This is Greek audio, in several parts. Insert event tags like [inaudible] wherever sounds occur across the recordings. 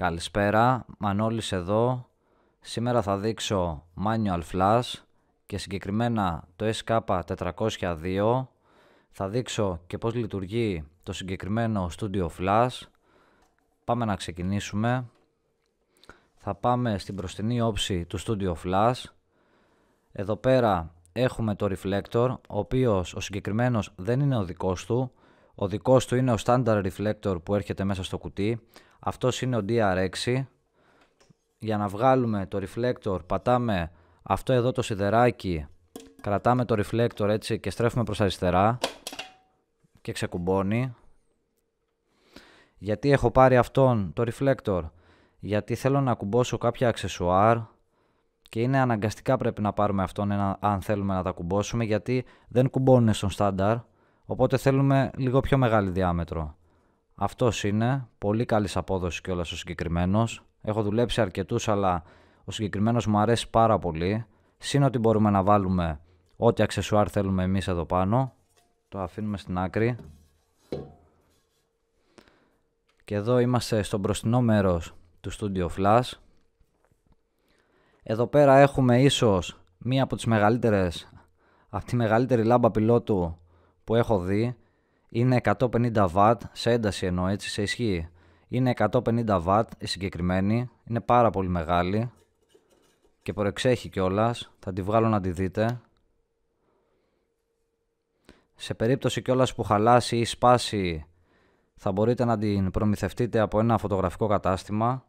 Καλησπέρα, Μανώλης εδώ. Σήμερα θα δείξω manual flash και συγκεκριμένα το SK402. Θα δείξω και πώς λειτουργεί το συγκεκριμένο Studio Flash. Πάμε να ξεκινήσουμε. Θα πάμε στην προστινή όψη του Studio Flash. Εδώ πέρα έχουμε το reflector, ο οποίος ο συγκεκριμένος δεν είναι ο δικός του, ο δικός του είναι ο Standard Reflector που έρχεται μέσα στο κουτί. Αυτός είναι ο DR6. Για να βγάλουμε το Reflector πατάμε αυτό εδώ το σιδεράκι. Κρατάμε το Reflector έτσι και στρέφουμε προς αριστερά. Και ξεκουμπώνει. Γιατί έχω πάρει αυτόν το Reflector. Γιατί θέλω να κουμπώσω κάποια αξεσουάρ και είναι αναγκαστικά πρέπει να πάρουμε αυτόν ένα, αν θέλουμε να τα κουμπώσουμε γιατί δεν κουμπώνουν στον Standard. Οπότε θέλουμε λίγο πιο μεγάλη διάμετρο. Αυτός είναι. Πολύ καλής απόδοσης κιόλας ο συγκεκριμένος. Έχω δουλέψει αρκετούς, αλλά ο συγκεκριμένος μου αρέσει πάρα πολύ. Συν ότι μπορούμε να βάλουμε ό,τι αξεσουάρ θέλουμε εμείς εδώ πάνω. Το αφήνουμε στην άκρη. Και εδώ είμαστε στο μπροστινό μέρος του Studio Flash. Εδώ πέρα έχουμε ίσως μία από τις μεγαλύτερες, αυτή τη μεγαλύτερη λάμπα πιλότου που έχω δει είναι 150 W σε ένταση εννοώ έτσι, σε ισχύ. Είναι 150 W η συγκεκριμένη, είναι πάρα πολύ μεγάλη και προεξέχει κιόλας. Θα τη βγάλω να τη δείτε. Σε περίπτωση κιόλας που χαλάσει ή σπάσει θα μπορείτε να την προμηθευτείτε από ένα φωτογραφικό κατάστημα.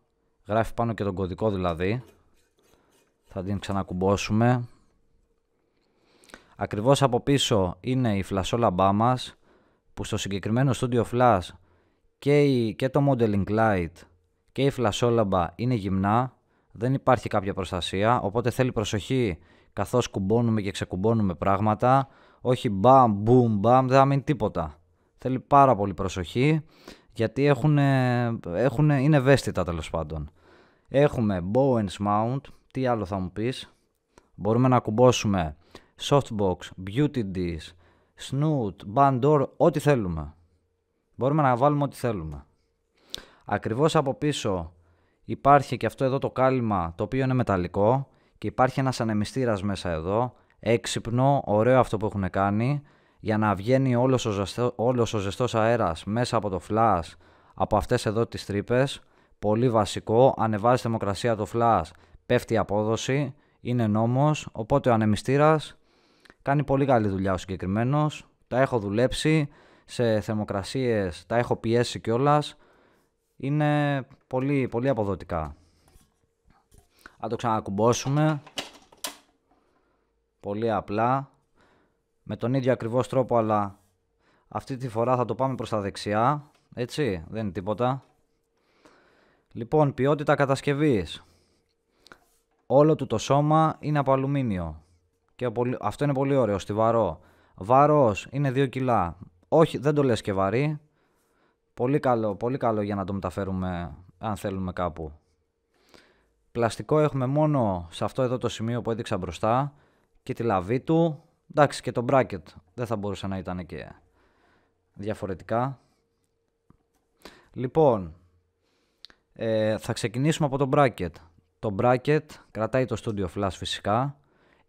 Γράφει πάνω και τον κωδικό δηλαδή. Θα την ξανακουμπώσουμε. Ακριβώς από πίσω είναι η φλασόλαμπά μας που στο συγκεκριμένο Studio Flash και, η, και το Modeling Light και η φλασόλαμπα είναι γυμνά, δεν υπάρχει κάποια προστασία, οπότε θέλει προσοχή καθώς κουμπώνουμε και ξεκουμπώνουμε πράγματα, όχι μπαμ, μπουμ, μπαμ, δεν θα τίποτα. Θέλει πάρα πολύ προσοχή γιατί έχουν, έχουν, είναι ευαίσθητα τέλος πάντων. Έχουμε Bowen's Mount, τι άλλο θα μου πεις, μπορούμε να κουμπώσουμε softbox, beauty dish, snoot, bandor, ό,τι θέλουμε. Μπορούμε να βάλουμε ό,τι θέλουμε. Ακριβώς από πίσω υπάρχει και αυτό εδώ το κάλυμα το οποίο είναι μεταλλικό και υπάρχει ένας ανεμιστήρας μέσα εδώ, έξυπνο, ωραίο αυτό που έχουν κάνει για να βγαίνει όλος ο, ζεστό, όλος ζεστός αέρας μέσα από το flash από αυτές εδώ τις τρύπες, Πολύ βασικό, ανεβάζει θερμοκρασία το flash, πέφτει η απόδοση, είναι νόμος, οπότε ο ανεμιστήρας Κάνει πολύ καλή δουλειά ο συγκεκριμένος. Τα έχω δουλέψει σε θερμοκρασίες, τα έχω πιέσει κιόλας. Είναι πολύ, πολύ αποδοτικά. θα το ξανακουμπώσουμε. Πολύ απλά. Με τον ίδιο ακριβώς τρόπο αλλά αυτή τη φορά θα το πάμε προς τα δεξιά. Έτσι δεν είναι τίποτα. Λοιπόν ποιότητα κατασκευής. Όλο του το σώμα είναι από αλουμίνιο. Και αυτό είναι πολύ ωραίο, στιβαρό. Βαρό είναι 2 κιλά. Όχι, δεν το λες και βαρύ. Πολύ καλό, πολύ καλό για να το μεταφέρουμε αν θέλουμε κάπου. Πλαστικό έχουμε μόνο σε αυτό εδώ το σημείο που έδειξα μπροστά και τη λαβή του. Εντάξει και το bracket δεν θα μπορούσε να ήταν και διαφορετικά. Λοιπόν, ε, θα ξεκινήσουμε από το bracket. Το bracket κρατάει το Studio Flash φυσικά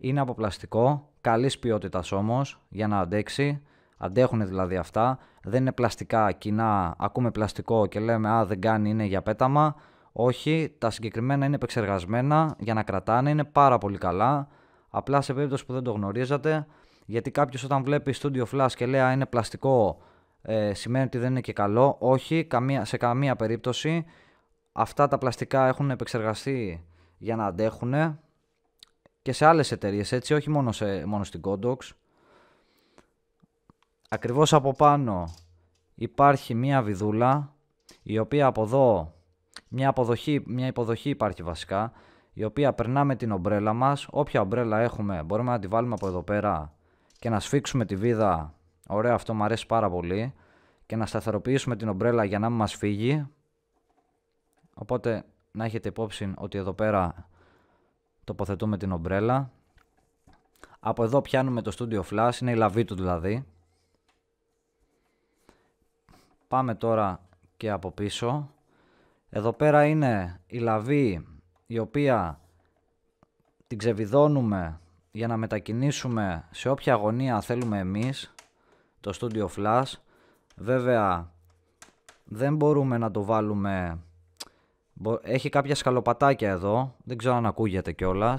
είναι από πλαστικό, καλής ποιότητας όμως για να αντέξει. Αντέχουν δηλαδή αυτά. Δεν είναι πλαστικά κοινά, ακούμε πλαστικό και λέμε «Α, δεν κάνει, είναι για πέταμα». Όχι, τα συγκεκριμένα είναι επεξεργασμένα για να κρατάνε, είναι πάρα πολύ καλά. Απλά σε περίπτωση που δεν το γνωρίζατε, γιατί κάποιος όταν βλέπει Studio Flash και λέει α είναι πλαστικό, ε, σημαίνει ότι δεν είναι και καλό. Όχι, καμία, σε καμία περίπτωση. Αυτά τα πλαστικά έχουν επεξεργαστεί για να αντέχουν και σε άλλες εταιρείες, έτσι, όχι μόνο, σε, μόνο στην Condox. Ακριβώς από πάνω υπάρχει μία βιδούλα, η οποία από εδώ, μια, αποδοχή, μια υποδοχή υπάρχει βασικά, η οποία περνάμε την ομπρέλα μας, όποια ομπρέλα έχουμε μπορούμε να τη βάλουμε από εδώ πέρα και να σφίξουμε τη βίδα, ωραία αυτό μου αρέσει πάρα πολύ, και να σταθεροποιήσουμε την ομπρέλα για να μην μας φύγει. Οπότε να έχετε υπόψη ότι εδώ πέρα τοποθετούμε την ομπρέλα. Από εδώ πιάνουμε το Studio Flash, είναι η λαβή του δηλαδή. Πάμε τώρα και από πίσω. Εδώ πέρα είναι η λαβή η οποία την ξεβιδώνουμε για να μετακινήσουμε σε όποια αγωνία θέλουμε εμείς το Studio Flash. Βέβαια δεν μπορούμε να το βάλουμε έχει κάποια σκαλοπατάκια εδώ. Δεν ξέρω αν ακούγεται κιόλας.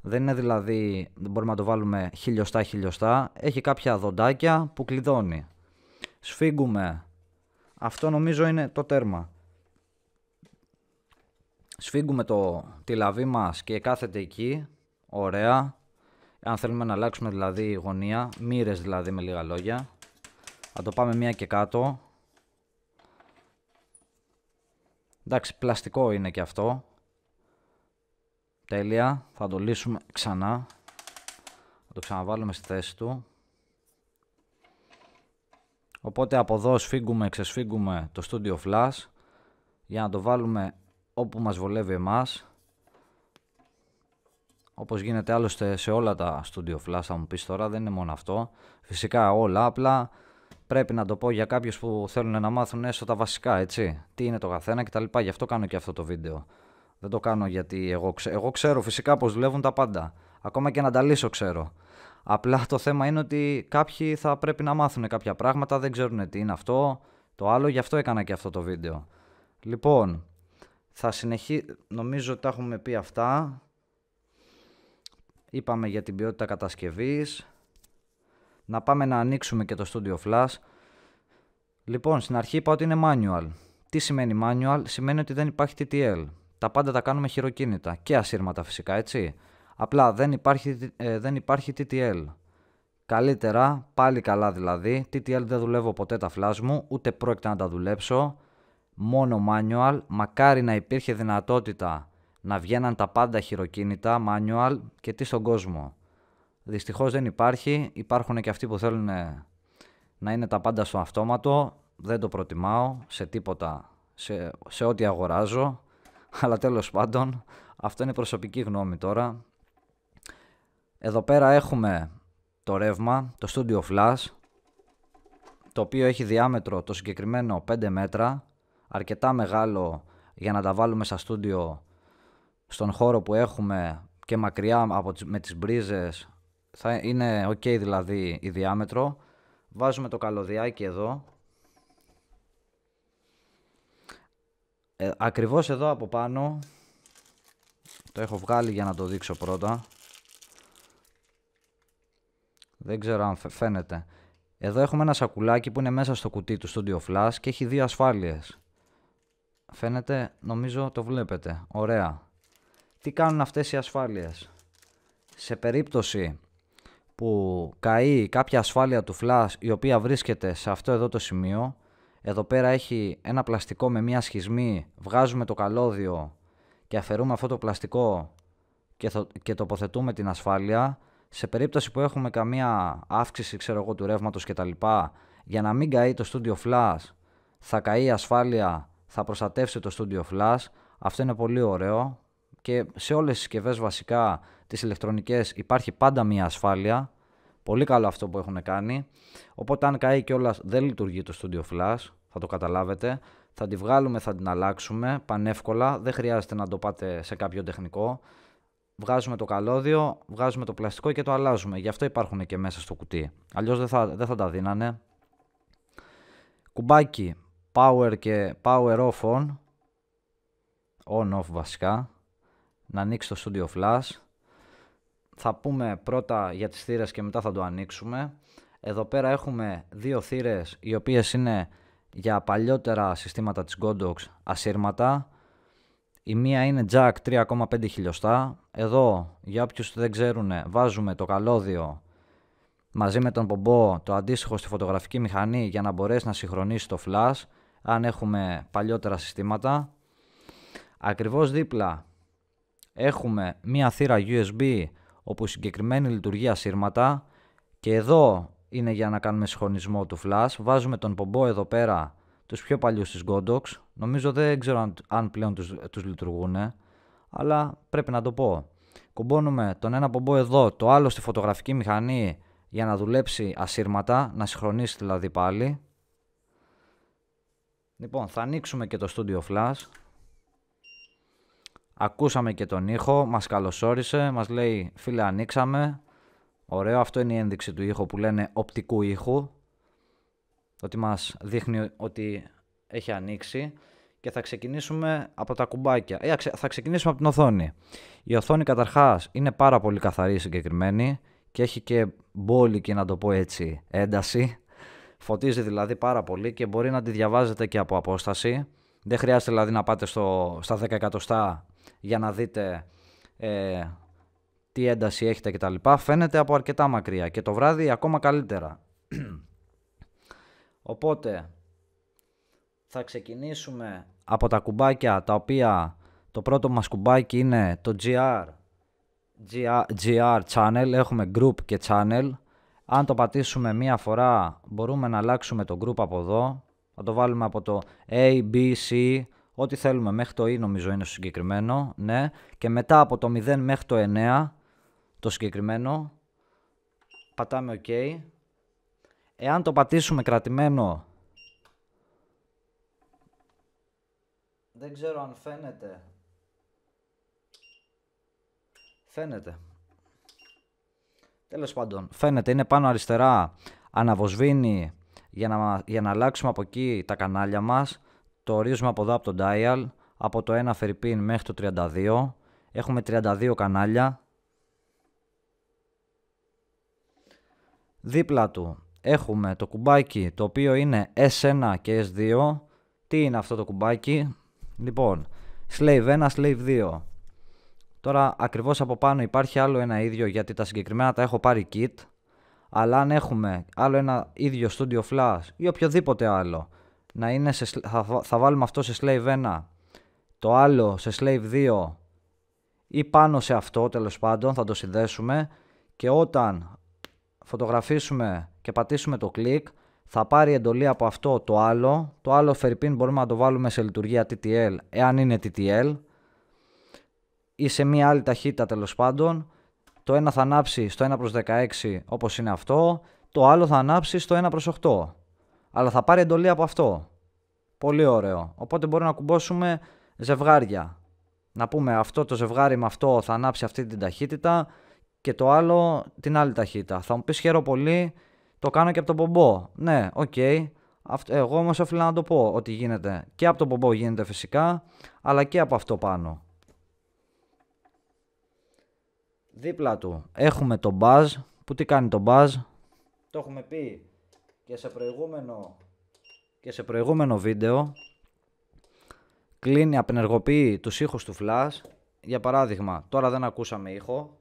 Δεν είναι δηλαδή, δεν μπορούμε να το βάλουμε χιλιοστά χιλιοστά. Έχει κάποια δοντάκια που κλειδώνει. Σφίγγουμε. Αυτό νομίζω είναι το τέρμα. Σφίγγουμε το τη λαβή μας και κάθεται εκεί. Ωραία. Αν θέλουμε να αλλάξουμε δηλαδή γωνία, μοίρες δηλαδή με λίγα λόγια. Θα το πάμε μία και κάτω. Εντάξει, πλαστικό είναι και αυτό. Τέλεια. Θα το λύσουμε ξανά. Θα το ξαναβάλουμε στη θέση του. Οπότε από εδώ σφίγγουμε, ξεσφίγγουμε το Studio Flash για να το βάλουμε όπου μας βολεύει εμάς. Όπως γίνεται άλλωστε σε όλα τα Studio Flash θα μου πεις τώρα, δεν είναι μόνο αυτό. Φυσικά όλα, απλά πρέπει να το πω για κάποιους που θέλουν να μάθουν έστω τα βασικά, έτσι. Τι είναι το καθένα κτλ. Γι' αυτό κάνω και αυτό το βίντεο. Δεν το κάνω γιατί εγώ, ξέρω. εγώ ξέρω φυσικά πώς δουλεύουν τα πάντα. Ακόμα και να τα λύσω ξέρω. Απλά το θέμα είναι ότι κάποιοι θα πρέπει να μάθουν κάποια πράγματα, δεν ξέρουν τι είναι αυτό, το άλλο, γι' αυτό έκανα και αυτό το βίντεο. Λοιπόν, θα συνεχί... νομίζω ότι τα έχουμε πει αυτά. Είπαμε για την ποιότητα κατασκευής, να πάμε να ανοίξουμε και το Studio Flash. Λοιπόν, στην αρχή είπα ότι είναι manual. Τι σημαίνει manual, σημαίνει ότι δεν υπάρχει TTL. Τα πάντα τα κάνουμε χειροκίνητα και ασύρματα φυσικά, έτσι. Απλά δεν υπάρχει, ε, δεν υπάρχει TTL. Καλύτερα, πάλι καλά δηλαδή, TTL δεν δουλεύω ποτέ τα flash μου, ούτε πρόκειται να τα δουλέψω. Μόνο manual, μακάρι να υπήρχε δυνατότητα να βγαίναν τα πάντα χειροκίνητα, manual και τι στον κόσμο. Δυστυχώς δεν υπάρχει. Υπάρχουν και αυτοί που θέλουν ε, να είναι τα πάντα στο αυτόματο. Δεν το προτιμάω σε τίποτα, σε, σε ό,τι αγοράζω. [laughs] Αλλά τέλος πάντων, αυτό είναι προσωπική γνώμη τώρα. Εδώ πέρα έχουμε το ρεύμα, το Studio Flash, το οποίο έχει διάμετρο το συγκεκριμένο 5 μέτρα, αρκετά μεγάλο για να τα βάλουμε στα στούντιο στον χώρο που έχουμε και μακριά από με τις μπρίζες θα είναι ok δηλαδή η διάμετρο. Βάζουμε το καλωδιάκι εδώ. Ε, ακριβώς εδώ από πάνω το έχω βγάλει για να το δείξω πρώτα. Δεν ξέρω αν φαίνεται. Εδώ έχουμε ένα σακουλάκι που είναι μέσα στο κουτί του Studio Flash και έχει δύο ασφάλειες. Φαίνεται, νομίζω το βλέπετε. Ωραία. Τι κάνουν αυτές οι ασφάλειες. Σε περίπτωση που καεί κάποια ασφάλεια του flash η οποία βρίσκεται σε αυτό εδώ το σημείο. Εδώ πέρα έχει ένα πλαστικό με μία σχισμή, βγάζουμε το καλώδιο και αφαιρούμε αυτό το πλαστικό και, το, και τοποθετούμε την ασφάλεια. Σε περίπτωση που έχουμε καμία αύξηση ξέρω εγώ, του ρεύματος κτλ. Για να μην καεί το Studio Flash θα καεί η ασφάλεια, θα προστατεύσει το Studio Flash. Αυτό είναι πολύ ωραίο, και σε όλες τις συσκευές βασικά τις ηλεκτρονικές υπάρχει πάντα μια ασφάλεια. Πολύ καλό αυτό που έχουν κάνει. Οπότε αν καεί όλα δεν λειτουργεί το Studio Flash, θα το καταλάβετε. Θα την βγάλουμε, θα την αλλάξουμε πανεύκολα, δεν χρειάζεται να το πάτε σε κάποιο τεχνικό. Βγάζουμε το καλώδιο, βγάζουμε το πλαστικό και το αλλάζουμε. Γι' αυτό υπάρχουν και μέσα στο κουτί. Αλλιώς δεν θα, δεν θα τα δίνανε. Κουμπάκι power και power off on. On off βασικά να ανοίξει το Studio Flash. Θα πούμε πρώτα για τις θύρες και μετά θα το ανοίξουμε. Εδώ πέρα έχουμε δύο θύρες οι οποίες είναι για παλιότερα συστήματα της Godox ασύρματα. Η μία είναι jack 3,5 χιλιοστά. Εδώ, για όποιους δεν ξέρουν, βάζουμε το καλώδιο μαζί με τον πομπό το αντίστοιχο στη φωτογραφική μηχανή για να μπορέσει να συγχρονίσει το flash αν έχουμε παλιότερα συστήματα. Ακριβώς δίπλα έχουμε μία θύρα USB όπου συγκεκριμένη λειτουργία σύρματα και εδώ είναι για να κάνουμε συγχωνισμό του flash. Βάζουμε τον πομπό εδώ πέρα τους πιο παλιούς της Godox. Νομίζω δεν ξέρω αν, πλέον τους, τους λειτουργούν, αλλά πρέπει να το πω. Κομπώνουμε τον ένα πομπό εδώ, το άλλο στη φωτογραφική μηχανή για να δουλέψει ασύρματα, να συγχρονίσει δηλαδή πάλι. Λοιπόν, θα ανοίξουμε και το Studio Flash. Ακούσαμε και τον ήχο, μας καλωσόρισε, μας λέει φίλε ανοίξαμε. Ωραίο, αυτό είναι η ένδειξη του ήχου που λένε οπτικού ήχου. Ότι μας δείχνει ότι έχει ανοίξει και θα ξεκινήσουμε από τα κουμπάκια. Ε, θα ξεκινήσουμε από την οθόνη. Η οθόνη καταρχάς είναι πάρα πολύ καθαρή συγκεκριμένη και έχει και μπόλικη να το πω έτσι ένταση. Φωτίζει δηλαδή πάρα πολύ και μπορεί να τη διαβάζετε και από απόσταση. Δεν χρειάζεται δηλαδή να πάτε στο, στα 10 εκατοστά για να δείτε ε, τι ένταση έχετε κτλ. Φαίνεται από αρκετά μακριά και το βράδυ ακόμα καλύτερα. [clears throat] Οπότε θα ξεκινήσουμε από τα κουμπάκια τα οποία το πρώτο μας κουμπάκι είναι το GR, GR, GR channel, έχουμε group και channel. Αν το πατήσουμε μία φορά μπορούμε να αλλάξουμε το group από εδώ. Θα το βάλουμε από το A, B, C, Ό,τι θέλουμε μέχρι το E νομίζω είναι στο συγκεκριμένο, ναι. Και μετά από το 0 μέχρι το 9, το συγκεκριμένο, πατάμε OK. Εάν το πατήσουμε κρατημένο, δεν ξέρω αν φαίνεται. Φαίνεται. Τέλος πάντων, φαίνεται, είναι πάνω αριστερά, αναβοσβήνει για να, για να αλλάξουμε από εκεί τα κανάλια μας. Το ορίζουμε από εδώ από το dial, από το 1 φερρυπίν μέχρι το 32. Έχουμε 32 κανάλια. Δίπλα του έχουμε το κουμπάκι το οποίο είναι S1 και S2. Τι είναι αυτό το κουμπάκι? Λοιπόν, slave 1, slave 2. Τώρα ακριβώς από πάνω υπάρχει άλλο ένα ίδιο γιατί τα συγκεκριμένα τα έχω πάρει kit. Αλλά αν έχουμε άλλο ένα ίδιο Studio Flash ή οποιοδήποτε άλλο να είναι θα, θα βάλουμε αυτό σε slave 1, το άλλο σε slave 2 ή πάνω σε αυτό τέλος πάντων θα το συνδέσουμε και όταν φωτογραφίσουμε και πατήσουμε το κλικ θα πάρει εντολή από αυτό το άλλο. Το άλλο φερρυπίν μπορούμε να το βάλουμε σε λειτουργία TTL εάν είναι TTL ή σε μια άλλη ταχύτητα τέλος πάντων. Το ένα θα ανάψει στο 1 προς 16 όπως είναι αυτό, το άλλο θα ανάψει στο 1 προς 8 αλλά θα πάρει εντολή από αυτό. Πολύ ωραίο. Οπότε μπορούμε να κουμπώσουμε ζευγάρια. Να πούμε αυτό το ζευγάρι με αυτό θα ανάψει αυτή την ταχύτητα και το άλλο την άλλη ταχύτητα. Θα μου πεις χαίρο πολύ, το κάνω και από τον πομπό. Ναι, οκ. Εγώ όμως όφιλα να το πω ότι γίνεται. Και από τον πομπό γίνεται φυσικά, αλλά και από αυτό πάνω. Δίπλα του έχουμε τον Buzz. Που τι κάνει τον Buzz. Το έχουμε πει και σε προηγούμενο, και σε προηγούμενο βίντεο κλείνει, απενεργοποιεί τους ήχους του φλάς Για παράδειγμα, τώρα δεν ακούσαμε ήχο.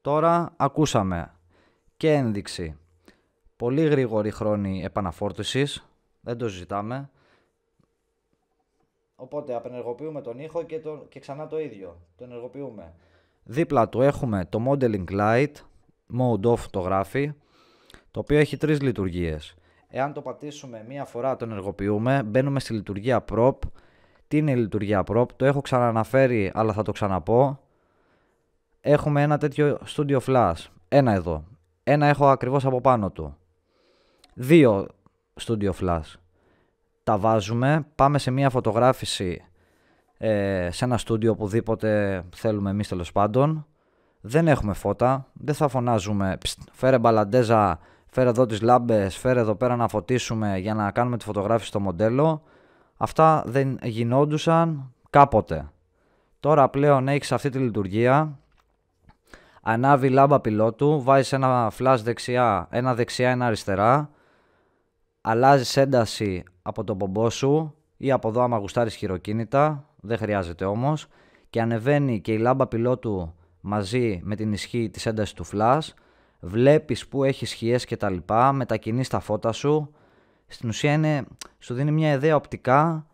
Τώρα ακούσαμε και ένδειξη. Πολύ γρήγορη χρόνη επαναφόρτησης δεν το ζητάμε. Οπότε απενεργοποιούμε τον ήχο και, το, και ξανά το ίδιο, το ενεργοποιούμε. Δίπλα του έχουμε το Modeling Light, Mode Off το γράφει, το οποίο έχει τρεις λειτουργίες. Εάν το πατήσουμε μία φορά το ενεργοποιούμε, μπαίνουμε στη λειτουργία prop. Τι είναι η λειτουργία prop, το έχω ξαναναφέρει αλλά θα το ξαναπώ. Έχουμε ένα τέτοιο Studio Flash, ένα εδώ. Ένα έχω ακριβώς από πάνω του. Δύο Studio Flash. Τα βάζουμε, πάμε σε μία φωτογράφηση ε, σε ένα στούντιο οπουδήποτε θέλουμε εμείς τέλος πάντων. Δεν έχουμε φώτα, δεν θα φωνάζουμε φέρε μπαλαντέζα φέρε εδώ τις λάμπες, φέρε εδώ πέρα να φωτίσουμε για να κάνουμε τη φωτογράφηση στο μοντέλο. Αυτά δεν γινόντουσαν κάποτε. Τώρα πλέον έχεις αυτή τη λειτουργία, ανάβει λάμπα πιλότου, βάζεις ένα flash δεξιά, ένα δεξιά, ένα αριστερά, αλλάζεις ένταση από το πομπό σου ή από εδώ άμα γουστάρεις χειροκίνητα, δεν χρειάζεται όμως, και ανεβαίνει και η λάμπα πιλότου μαζί με την ισχύ της έντασης του flash βλέπεις που έχεις σκιές και τα λοιπά, μετακινείς τα φώτα σου. Στην ουσία είναι, σου δίνει μια ιδέα οπτικά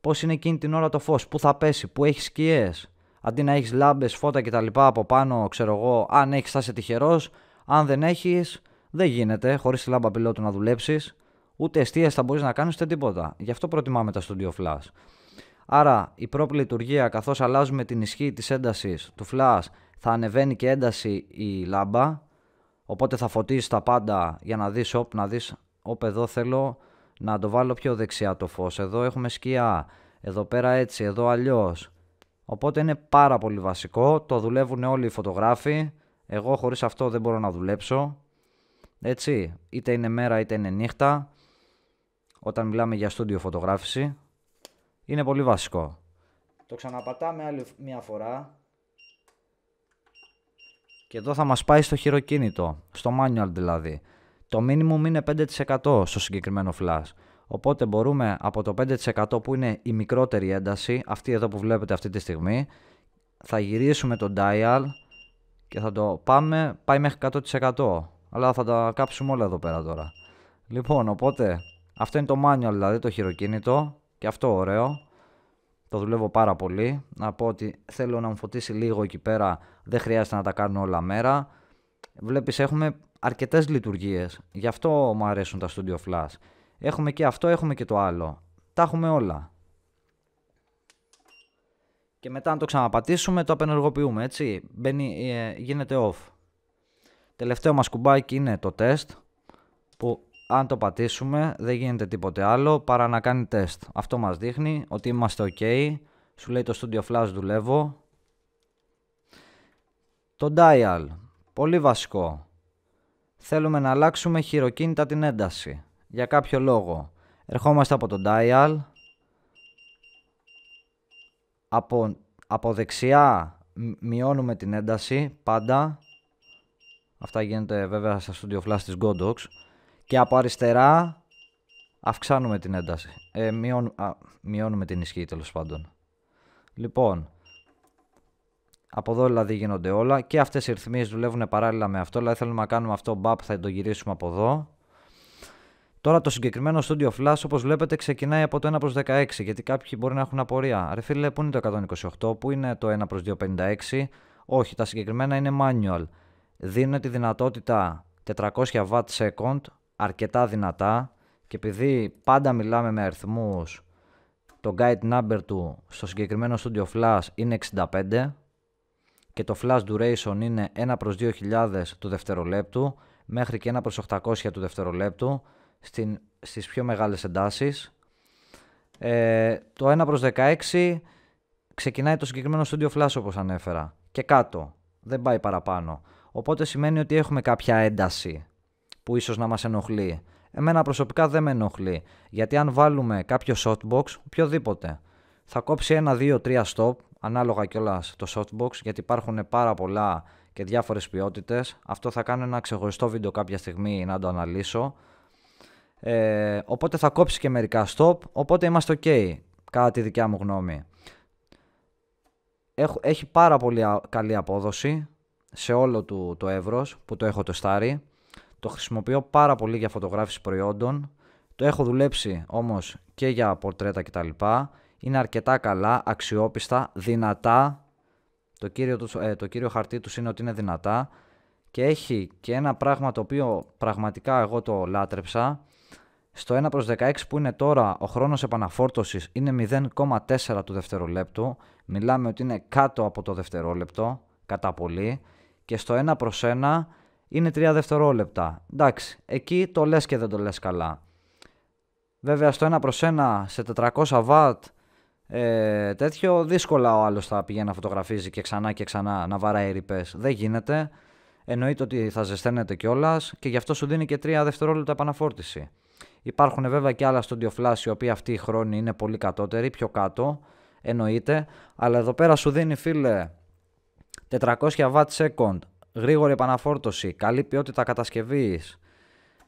πώς είναι εκείνη την ώρα το φως, που θα πέσει, που έχεις σκιές. Αντί να έχεις λάμπες, φώτα και τα λοιπά από πάνω, ξέρω εγώ, αν έχεις θα είσαι τυχερός, αν δεν έχεις δεν γίνεται χωρίς τη λάμπα πιλότου να δουλέψεις. Ούτε εστίες θα μπορείς να κάνεις ούτε τίποτα. Γι' αυτό προτιμάμε τα Studio Flash. Άρα η πρώτη λειτουργία καθώς αλλάζουμε την ισχύ της έντασης του flash θα ανεβαίνει και ένταση η λάμπα Οπότε θα φωτίσεις τα πάντα για να δεις όπου να δεις όπ εδώ θέλω να το βάλω πιο δεξιά το φως. Εδώ έχουμε σκιά, εδώ πέρα έτσι, εδώ αλλιώς. Οπότε είναι πάρα πολύ βασικό, το δουλεύουν όλοι οι φωτογράφοι. Εγώ χωρίς αυτό δεν μπορώ να δουλέψω. Έτσι, είτε είναι μέρα είτε είναι νύχτα. Όταν μιλάμε για στούντιο φωτογράφηση, είναι πολύ βασικό. Το ξαναπατάμε άλλη μια φορά και εδώ θα μας πάει στο χειροκίνητο, στο manual δηλαδή. Το minimum είναι 5% στο συγκεκριμένο flash. Οπότε μπορούμε από το 5% που είναι η μικρότερη ένταση, αυτή εδώ που βλέπετε αυτή τη στιγμή, θα γυρίσουμε το dial και θα το πάμε, πάει μέχρι 100%. Αλλά θα τα κάψουμε όλα εδώ πέρα τώρα. Λοιπόν, οπότε αυτό είναι το manual δηλαδή το χειροκίνητο και αυτό ωραίο. Το δουλεύω πάρα πολύ. Να πω ότι θέλω να μου φωτίσει λίγο εκεί πέρα. Δεν χρειάζεται να τα κάνω όλα μέρα. Βλέπεις, έχουμε αρκετές λειτουργίες. Γι' αυτό μου αρέσουν τα Studio Flash. Έχουμε και αυτό, έχουμε και το άλλο. Τα έχουμε όλα. Και μετά αν το ξαναπατήσουμε το απενεργοποιούμε έτσι. Μπαίνει, ε, γίνεται off. Τελευταίο μας κουμπάκι είναι το test αν το πατήσουμε δεν γίνεται τίποτε άλλο παρά να κάνει τεστ. Αυτό μας δείχνει ότι είμαστε ok. Σου λέει το Studio Flash δουλεύω. Το dial. Πολύ βασικό. Θέλουμε να αλλάξουμε χειροκίνητα την ένταση. Για κάποιο λόγο. Ερχόμαστε από το dial. Από, από δεξιά μειώνουμε την ένταση πάντα. Αυτά γίνεται βέβαια στα Studio Flash της Godox. Και από αριστερά αυξάνουμε την ένταση. Ε, μειώνουμε, α, μειώνουμε την ισχύ τέλος πάντων. Λοιπόν, από εδώ δηλαδή γίνονται όλα και αυτές οι ρυθμίε δουλεύουν παράλληλα με αυτό. Δηλαδή θέλουμε να κάνουμε αυτό μπαπ, θα το γυρίσουμε από εδώ. Τώρα το συγκεκριμένο Studio Flash όπως βλέπετε ξεκινάει από το 1 προς 16 γιατί κάποιοι μπορεί να έχουν απορία. Ρε φίλε πού είναι το 128, πού είναι το 1 προς 256. Όχι, τα συγκεκριμένα είναι manual. Δίνουν τη δυνατότητα 400 watt second αρκετά δυνατά και επειδή πάντα μιλάμε με αριθμούς το guide number του στο συγκεκριμένο Studio Flash είναι 65 και το flash duration είναι 1 προς 2000 του δευτερολέπτου μέχρι και 1 προς 800 του δευτερολέπτου στην, στις πιο μεγάλες εντάσεις. Ε, το 1 προς 16 ξεκινάει το συγκεκριμένο Studio Flash όπως ανέφερα και κάτω, δεν πάει παραπάνω. Οπότε σημαίνει ότι έχουμε κάποια ένταση που ίσως να μας ενοχλεί. Εμένα προσωπικά δεν με ενοχλεί. Γιατί αν βάλουμε κάποιο shotbox, οποιοδήποτε, θα κόψει ένα, δύο, τρία stop, ανάλογα κιόλας το shotbox, γιατί υπάρχουν πάρα πολλά και διάφορες ποιότητες. Αυτό θα κάνω ένα ξεχωριστό βίντεο κάποια στιγμή να το αναλύσω. Ε, οπότε θα κόψει και μερικά stop, οπότε είμαστε ok, κατά τη δικιά μου γνώμη. έχει πάρα πολύ καλή απόδοση σε όλο το εύρος που το έχω τεστάρει. Το χρησιμοποιώ πάρα πολύ για φωτογράφηση προϊόντων. Το έχω δουλέψει όμως και για πορτρέτα κτλ. Είναι αρκετά καλά, αξιόπιστα, δυνατά. Το κύριο, ε, το κύριο χαρτί τους είναι ότι είναι δυνατά. Και έχει και ένα πράγμα το οποίο πραγματικά εγώ το λάτρεψα. Στο 1 προς 16 που είναι τώρα ο χρόνος επαναφόρτωσης είναι 0,4 του δευτερολέπτου. Μιλάμε ότι είναι κάτω από το δευτερόλεπτο κατά πολύ. Και στο 1 προς 1 είναι 3 δευτερόλεπτα. Εντάξει, εκεί το λες και δεν το λες καλά. Βέβαια στο 1 προ 1 σε 400 watt ε, τέτοιο δύσκολα ο άλλος θα πηγαίνει να φωτογραφίζει και ξανά και ξανά να βαράει ρηπές. Δεν γίνεται. Εννοείται ότι θα ζεσταίνεται κιόλας και γι' αυτό σου δίνει και 3 δευτερόλεπτα επαναφόρτηση. Υπάρχουν βέβαια και άλλα στο flash οι οποίοι αυτή η χρόνοι είναι πολύ κατώτερη, πιο κάτω εννοείται, αλλά εδώ πέρα σου δίνει φίλε 400 watt second γρήγορη επαναφόρτωση, καλή ποιότητα κατασκευής,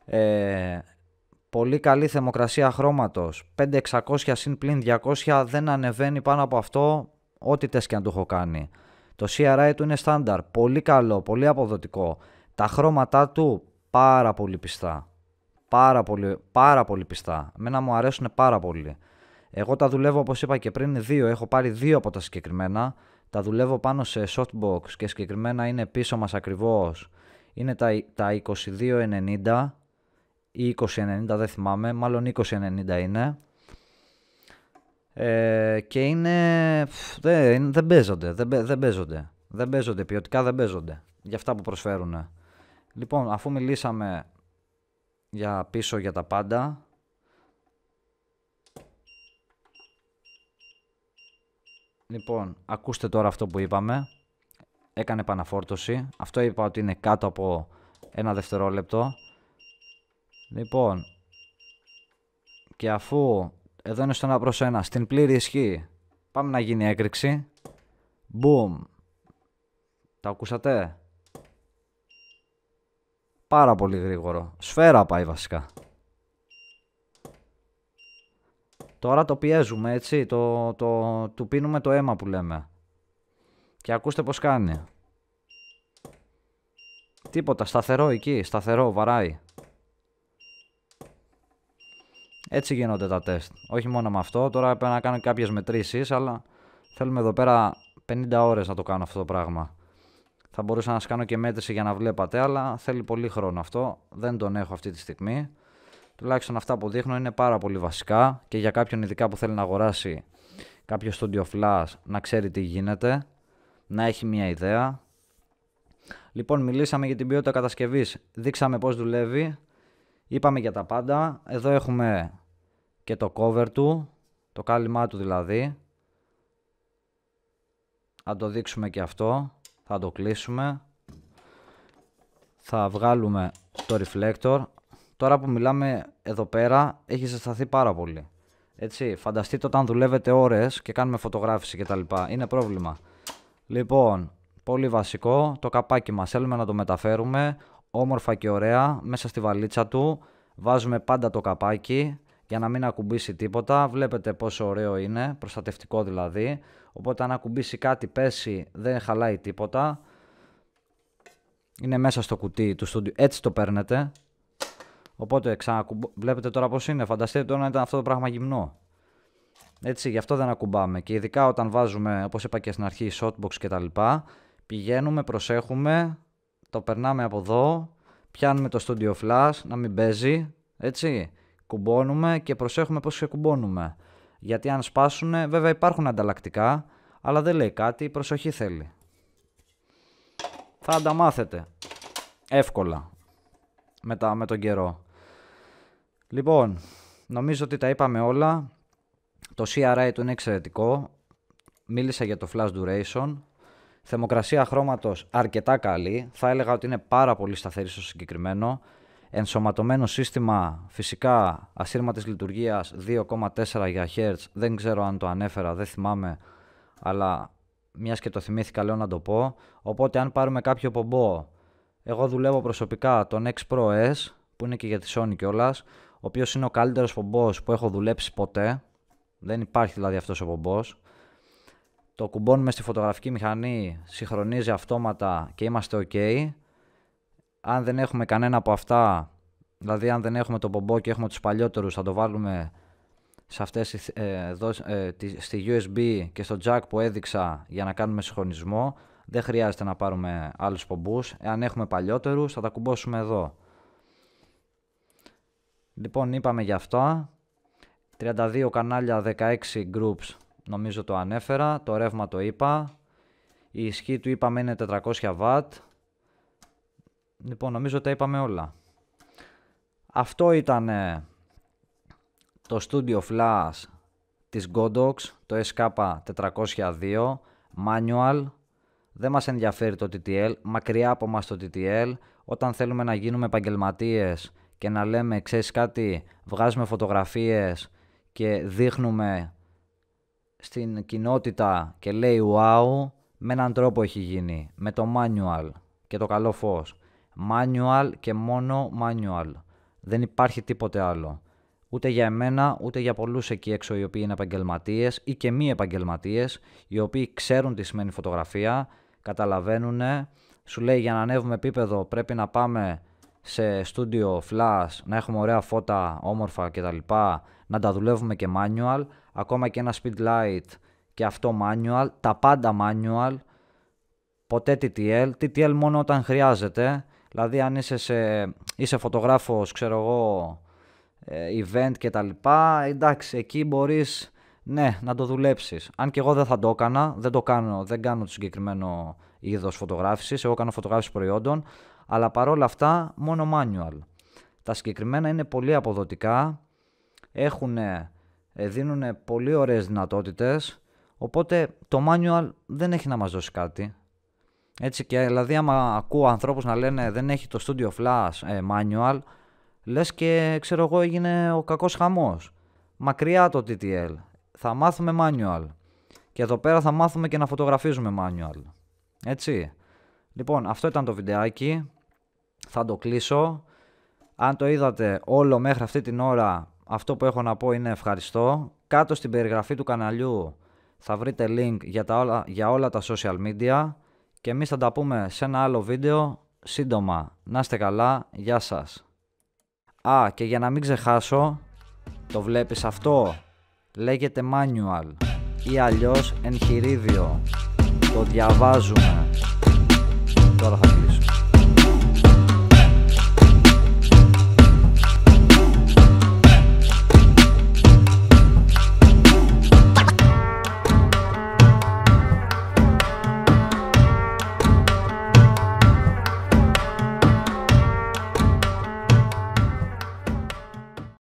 ε, πολύ καλή θερμοκρασία χρώματος, 5600 συν πλην 200 δεν ανεβαίνει πάνω από αυτό ό,τι τε και αν το έχω κάνει. Το CRI του είναι στάνταρ, πολύ καλό, πολύ αποδοτικό. Τα χρώματά του πάρα πολύ πιστά. Πάρα πολύ, πάρα πολύ πιστά. Μένα μου αρέσουν πάρα πολύ. Εγώ τα δουλεύω όπως είπα και πριν δύο, έχω πάρει δύο από τα συγκεκριμένα τα δουλεύω πάνω σε softbox και συγκεκριμένα είναι πίσω μας ακριβώς είναι τα, τα 2290 ή 2090 δεν θυμάμαι, μάλλον 2090 είναι ε, και είναι δεν, δεν παίζονται, δεν, δεν παίζονται δεν παίζονται, ποιοτικά δεν παίζονται για αυτά που προσφέρουν λοιπόν αφού μιλήσαμε για πίσω για τα πάντα Λοιπόν, ακούστε τώρα αυτό που είπαμε. Έκανε επαναφόρτωση. Αυτό είπα ότι είναι κάτω από ένα δευτερόλεπτο. Λοιπόν, και αφού εδώ είναι στο 1 προς ένα, στην πλήρη ισχύ, πάμε να γίνει έκρηξη. Μπούμ, Τα ακούσατε. Πάρα πολύ γρήγορο. Σφαίρα πάει βασικά. Τώρα το πιέζουμε, έτσι. Το, το, του πίνουμε το αίμα που λέμε. Και ακούστε πώς κάνει. Τίποτα, σταθερό εκεί, σταθερό, βαράει. Έτσι γίνονται τα τεστ. Όχι μόνο με αυτό, τώρα πρέπει να κάνω κάποιες μετρήσεις, αλλά θέλουμε εδώ πέρα 50 ώρες να το κάνω αυτό το πράγμα. Θα μπορούσα να σας κάνω και μέτρηση για να βλέπατε, αλλά θέλει πολύ χρόνο αυτό. Δεν τον έχω αυτή τη στιγμή τουλάχιστον αυτά που δείχνω είναι πάρα πολύ βασικά και για κάποιον ειδικά που θέλει να αγοράσει κάποιο studio flash να ξέρει τι γίνεται, να έχει μια ιδέα. Λοιπόν, μιλήσαμε για την ποιότητα κατασκευής, δείξαμε πώς δουλεύει, είπαμε για τα πάντα. Εδώ έχουμε και το cover του, το κάλυμά του δηλαδή. Θα το δείξουμε και αυτό, θα το κλείσουμε. Θα βγάλουμε το reflector, Τώρα που μιλάμε εδώ πέρα έχει ζεσταθεί πάρα πολύ. Έτσι, φανταστείτε όταν δουλεύετε ώρες και κάνουμε φωτογράφηση κτλ. Είναι πρόβλημα. Λοιπόν, πολύ βασικό, το καπάκι μας θέλουμε να το μεταφέρουμε όμορφα και ωραία μέσα στη βαλίτσα του. Βάζουμε πάντα το καπάκι για να μην ακουμπήσει τίποτα. Βλέπετε πόσο ωραίο είναι, προστατευτικό δηλαδή. Οπότε αν ακουμπήσει κάτι πέσει δεν χαλάει τίποτα. Είναι μέσα στο κουτί του στούντιο. έτσι το παίρνετε. Οπότε ξανακουμπ... βλέπετε τώρα πώς είναι. Φανταστείτε τώρα να ήταν αυτό το πράγμα γυμνό. Έτσι, γι' αυτό δεν ακουμπάμε. Και ειδικά όταν βάζουμε, όπως είπα και στην αρχή, shotbox κτλ. πηγαίνουμε, προσέχουμε, το περνάμε από εδώ, πιάνουμε το studio flash, να μην παίζει, έτσι, κουμπώνουμε και προσέχουμε πώς ξεκουμπώνουμε. Γιατί αν σπάσουν, βέβαια υπάρχουν ανταλλακτικά, αλλά δεν λέει κάτι, προσοχή θέλει. Θα ανταμάθετε. Εύκολα. Με, με τον καιρό. Λοιπόν, νομίζω ότι τα είπαμε όλα. Το CRI του είναι εξαιρετικό. Μίλησα για το flash duration. θεμοκρασία χρώματος αρκετά καλή. Θα έλεγα ότι είναι πάρα πολύ σταθερή στο συγκεκριμένο. Ενσωματωμένο σύστημα φυσικά ασύρματης λειτουργίας 2,4 GHz. Δεν ξέρω αν το ανέφερα, δεν θυμάμαι. Αλλά μιας και το θυμήθηκα λέω να το πω. Οπότε αν πάρουμε κάποιο πομπό. Εγώ δουλεύω προσωπικά τον X Pro S που είναι και για τη Sony κιόλας ο οποίος είναι ο καλύτερος πομπό που έχω δουλέψει ποτέ. Δεν υπάρχει δηλαδή αυτός ο πομπό. Το κουμπώνουμε στη φωτογραφική μηχανή, συγχρονίζει αυτόματα και είμαστε OK. Αν δεν έχουμε κανένα από αυτά, δηλαδή αν δεν έχουμε το πομπό και έχουμε τους παλιότερους, θα το βάλουμε σε αυτές, εδώ, ε, στη USB και στο jack που έδειξα για να κάνουμε συγχρονισμό. Δεν χρειάζεται να πάρουμε άλλους πομπούς. Εάν έχουμε παλιότερους θα τα κουμπώσουμε εδώ. Λοιπόν, είπαμε για αυτά. 32 κανάλια, 16 groups, νομίζω το ανέφερα. Το ρεύμα το είπα. Η ισχύ του είπαμε είναι 400 W. Λοιπόν, νομίζω τα είπαμε όλα. Αυτό ήταν το Studio Flash της Godox, το SK402, manual. Δεν μας ενδιαφέρει το TTL, μακριά από μας το TTL. Όταν θέλουμε να γίνουμε επαγγελματίες και να λέμε, ξέρεις κάτι, βγάζουμε φωτογραφίες και δείχνουμε στην κοινότητα και λέει wow, με έναν τρόπο έχει γίνει, με το manual και το καλό φως. Manual και μόνο manual. Δεν υπάρχει τίποτε άλλο. Ούτε για εμένα, ούτε για πολλούς εκεί έξω οι οποίοι είναι επαγγελματίες ή και μη επαγγελματίες, οι οποίοι ξέρουν τι σημαίνει φωτογραφία, καταλαβαίνουν, σου λέει για να ανέβουμε επίπεδο πρέπει να πάμε σε στούντιο flash, να έχουμε ωραία φώτα, όμορφα κτλ. Να τα δουλεύουμε και manual, ακόμα και ένα speed light και αυτό manual, τα πάντα manual, ποτέ TTL, TTL μόνο όταν χρειάζεται, δηλαδή αν είσαι, σε, είσαι φωτογράφος, ξέρω εγώ, ε, event και τα εντάξει, εκεί μπορείς, ναι, να το δουλέψεις. Αν και εγώ δεν θα το έκανα, δεν το κάνω, δεν κάνω το συγκεκριμένο είδος φωτογράφησης, εγώ κάνω φωτογράφηση προϊόντων, αλλά παρόλα αυτά μόνο manual. Τα συγκεκριμένα είναι πολύ αποδοτικά, έχουν, ε, δίνουν πολύ ωραίες δυνατότητες, οπότε το manual δεν έχει να μας δώσει κάτι. Έτσι και δηλαδή άμα ακούω ανθρώπους να λένε δεν έχει το Studio Flash ε, manual, λες και ξέρω εγώ έγινε ο κακός χαμός. Μακριά το TTL. Θα μάθουμε manual. Και εδώ πέρα θα μάθουμε και να φωτογραφίζουμε manual. Έτσι. Λοιπόν, αυτό ήταν το βιντεάκι θα το κλείσω. Αν το είδατε όλο μέχρι αυτή την ώρα, αυτό που έχω να πω είναι ευχαριστώ. Κάτω στην περιγραφή του καναλιού θα βρείτε link για, τα όλα, για όλα τα social media και εμείς θα τα πούμε σε ένα άλλο βίντεο σύντομα. Να είστε καλά, γεια σας. Α, και για να μην ξεχάσω, το βλέπεις αυτό, λέγεται manual ή αλλιώς εγχειρίδιο. Το διαβάζουμε. Τώρα θα κλείσω.